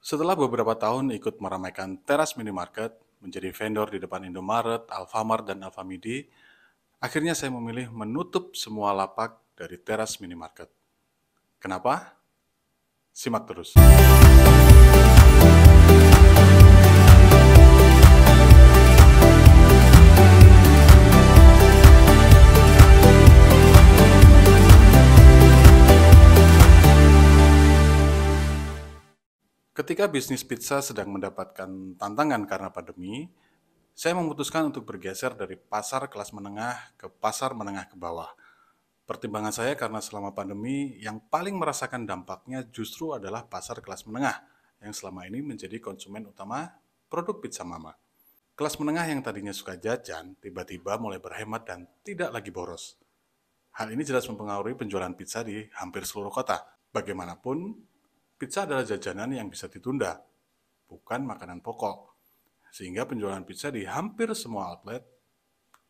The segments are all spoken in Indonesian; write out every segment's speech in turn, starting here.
Setelah beberapa tahun ikut meramaikan teras minimarket, menjadi vendor di depan Indomaret, Alfamart, dan Alfamidi, akhirnya saya memilih menutup semua lapak dari teras minimarket. Kenapa? Simak terus. Ketika bisnis pizza sedang mendapatkan tantangan karena pandemi, saya memutuskan untuk bergeser dari pasar kelas menengah ke pasar menengah ke bawah. Pertimbangan saya karena selama pandemi yang paling merasakan dampaknya justru adalah pasar kelas menengah yang selama ini menjadi konsumen utama produk pizza mama. Kelas menengah yang tadinya suka jajan tiba-tiba mulai berhemat dan tidak lagi boros. Hal ini jelas mempengaruhi penjualan pizza di hampir seluruh kota. Bagaimanapun, pizza adalah jajanan yang bisa ditunda, bukan makanan pokok. Sehingga penjualan pizza di hampir semua outlet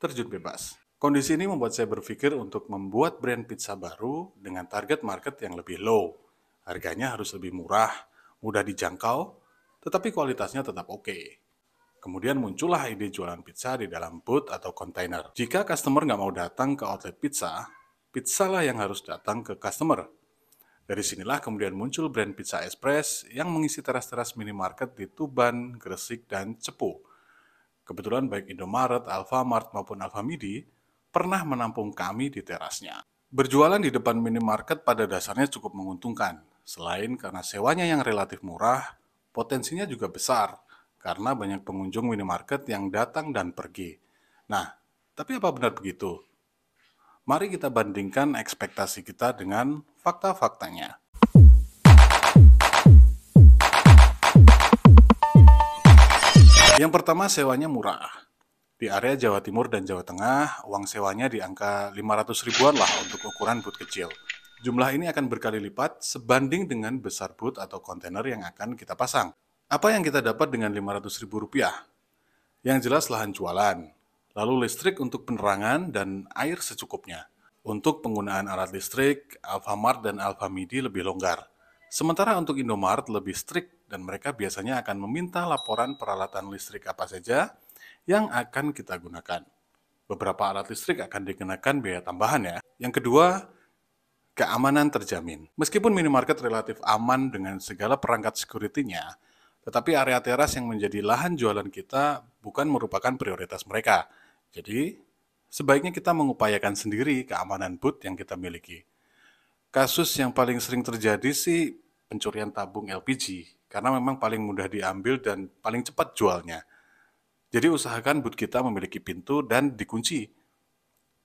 terjun bebas. Kondisi ini membuat saya berpikir untuk membuat brand pizza baru dengan target market yang lebih low. Harganya harus lebih murah, mudah dijangkau, tetapi kualitasnya tetap oke. Okay. Kemudian muncullah ide jualan pizza di dalam booth atau kontainer. Jika customer nggak mau datang ke outlet pizza, pizzalah yang harus datang ke customer. Dari sinilah kemudian muncul brand Pizza Express yang mengisi teras-teras minimarket di Tuban, Gresik, dan Cepu. Kebetulan baik Indomaret, Alfamart maupun Alfamidi pernah menampung kami di terasnya. Berjualan di depan minimarket pada dasarnya cukup menguntungkan. Selain karena sewanya yang relatif murah, potensinya juga besar karena banyak pengunjung minimarket yang datang dan pergi. Nah, tapi apa benar begitu? Mari kita bandingkan ekspektasi kita dengan fakta-faktanya. Yang pertama, sewanya murah. Di area Jawa Timur dan Jawa Tengah, uang sewanya di angka 500 ribuan lah untuk ukuran boot kecil. Jumlah ini akan berkali lipat sebanding dengan besar boot atau kontainer yang akan kita pasang. Apa yang kita dapat dengan 500 ribu rupiah? Yang jelas lahan jualan, lalu listrik untuk penerangan dan air secukupnya. Untuk penggunaan alat listrik, Alfamart dan Alfamidi lebih longgar. Sementara untuk Indomart lebih strict dan mereka biasanya akan meminta laporan peralatan listrik apa saja yang akan kita gunakan. Beberapa alat listrik akan dikenakan biaya tambahan ya. Yang kedua, keamanan terjamin. Meskipun minimarket relatif aman dengan segala perangkat security-nya, tetapi area teras yang menjadi lahan jualan kita bukan merupakan prioritas mereka. Jadi, sebaiknya kita mengupayakan sendiri keamanan boot yang kita miliki. Kasus yang paling sering terjadi sih pencurian tabung LPG, karena memang paling mudah diambil dan paling cepat jualnya. Jadi usahakan boot kita memiliki pintu dan dikunci.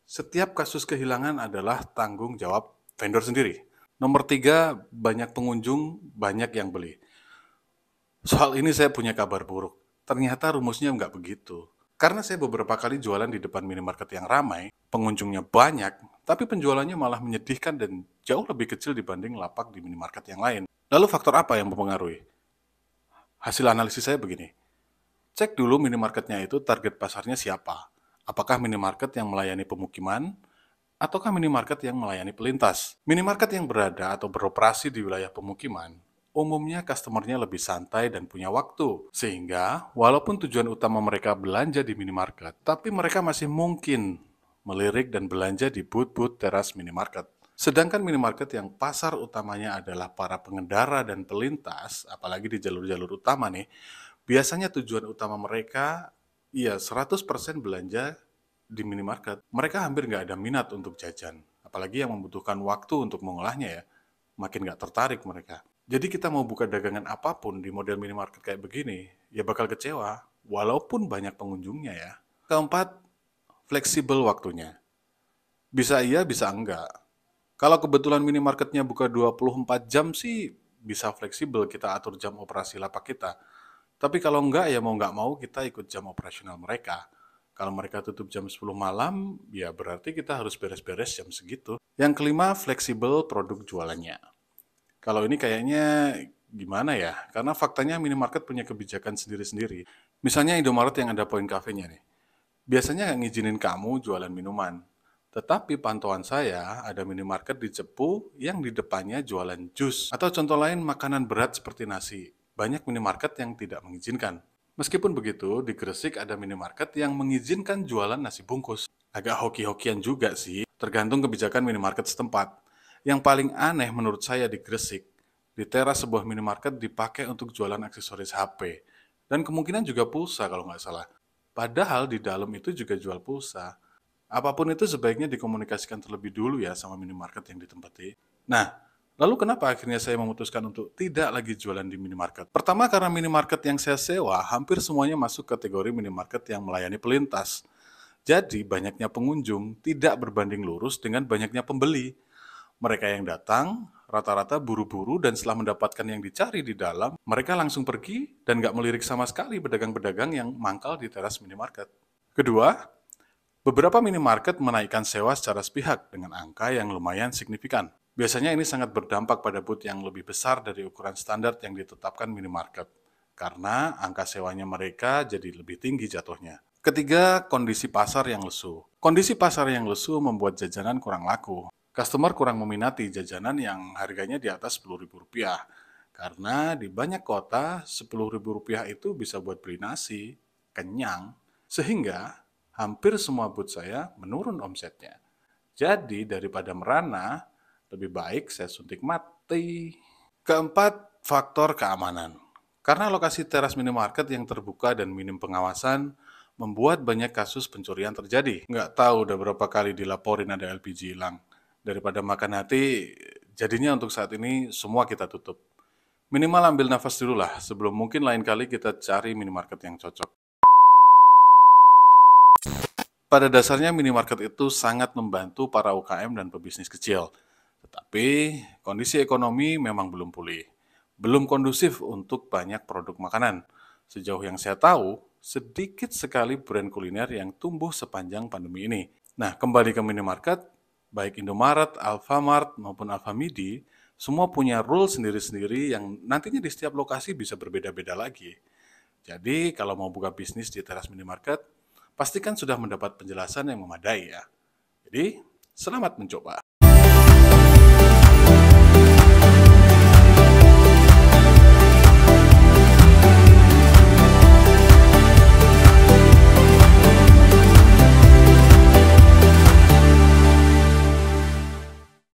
Setiap kasus kehilangan adalah tanggung jawab vendor sendiri. Nomor tiga, banyak pengunjung, banyak yang beli. Soal ini saya punya kabar buruk. Ternyata rumusnya nggak begitu karena saya beberapa kali jualan di depan minimarket yang ramai, pengunjungnya banyak, tapi penjualannya malah menyedihkan dan jauh lebih kecil dibanding lapak di minimarket yang lain. Lalu faktor apa yang mempengaruhi? Hasil analisis saya begini. Cek dulu minimarketnya itu target pasarnya siapa. Apakah minimarket yang melayani pemukiman, ataukah minimarket yang melayani pelintas? Minimarket yang berada atau beroperasi di wilayah pemukiman umumnya customernya lebih santai dan punya waktu. Sehingga, walaupun tujuan utama mereka belanja di minimarket, tapi mereka masih mungkin melirik dan belanja di booth-booth teras minimarket. Sedangkan minimarket yang pasar utamanya adalah para pengendara dan pelintas, apalagi di jalur-jalur utama nih, biasanya tujuan utama mereka ya 100% belanja di minimarket. Mereka hampir nggak ada minat untuk jajan, apalagi yang membutuhkan waktu untuk mengolahnya ya, makin nggak tertarik mereka. Jadi kita mau buka dagangan apapun di model minimarket kayak begini, ya bakal kecewa walaupun banyak pengunjungnya ya. Keempat, fleksibel waktunya. Bisa iya, bisa enggak. Kalau kebetulan minimarketnya buka 24 jam sih bisa fleksibel kita atur jam operasi lapak kita. Tapi kalau enggak ya mau enggak mau kita ikut jam operasional mereka. Kalau mereka tutup jam 10 malam, ya berarti kita harus beres-beres jam segitu. Yang kelima, fleksibel produk jualannya. Kalau ini kayaknya gimana ya? Karena faktanya minimarket punya kebijakan sendiri-sendiri. Misalnya Indomaret yang ada poin kafenya nih. Biasanya nggak ngizinin kamu jualan minuman. Tetapi pantauan saya ada minimarket di Cepu yang di depannya jualan jus. Atau contoh lain makanan berat seperti nasi. Banyak minimarket yang tidak mengizinkan. Meskipun begitu, di Gresik ada minimarket yang mengizinkan jualan nasi bungkus. Agak hoki-hokian juga sih, tergantung kebijakan minimarket setempat. Yang paling aneh menurut saya di Gresik, di teras sebuah minimarket dipakai untuk jualan aksesoris HP. Dan kemungkinan juga pulsa kalau nggak salah. Padahal di dalam itu juga jual pulsa. Apapun itu sebaiknya dikomunikasikan terlebih dulu ya sama minimarket yang ditempati. Nah, lalu kenapa akhirnya saya memutuskan untuk tidak lagi jualan di minimarket? Pertama karena minimarket yang saya sewa hampir semuanya masuk kategori minimarket yang melayani pelintas. Jadi banyaknya pengunjung tidak berbanding lurus dengan banyaknya pembeli. Mereka yang datang rata-rata buru-buru dan setelah mendapatkan yang dicari di dalam, mereka langsung pergi dan nggak melirik sama sekali pedagang-pedagang yang mangkal di teras minimarket. Kedua, beberapa minimarket menaikkan sewa secara sepihak dengan angka yang lumayan signifikan. Biasanya ini sangat berdampak pada booth yang lebih besar dari ukuran standar yang ditetapkan minimarket, karena angka sewanya mereka jadi lebih tinggi jatuhnya. Ketiga, kondisi pasar yang lesu. Kondisi pasar yang lesu membuat jajanan kurang laku customer kurang meminati jajanan yang harganya di atas Rp10.000 karena di banyak kota Rp10.000 itu bisa buat beli nasi, kenyang, sehingga hampir semua booth saya menurun omsetnya. Jadi daripada merana, lebih baik saya suntik mati. Keempat, faktor keamanan. Karena lokasi teras minimarket yang terbuka dan minim pengawasan, membuat banyak kasus pencurian terjadi. Nggak tahu udah berapa kali dilaporin ada LPG hilang. Daripada makan hati, jadinya untuk saat ini semua kita tutup. Minimal ambil nafas dulu lah sebelum mungkin lain kali kita cari minimarket yang cocok. Pada dasarnya minimarket itu sangat membantu para UKM dan pebisnis kecil. Tetapi kondisi ekonomi memang belum pulih. Belum kondusif untuk banyak produk makanan. Sejauh yang saya tahu, sedikit sekali brand kuliner yang tumbuh sepanjang pandemi ini. Nah, kembali ke minimarket, baik Indomaret, Alfamart maupun Alfamidi, semua punya rule sendiri-sendiri yang nantinya di setiap lokasi bisa berbeda-beda lagi. Jadi kalau mau buka bisnis di teras minimarket, pastikan sudah mendapat penjelasan yang memadai ya. Jadi, selamat mencoba.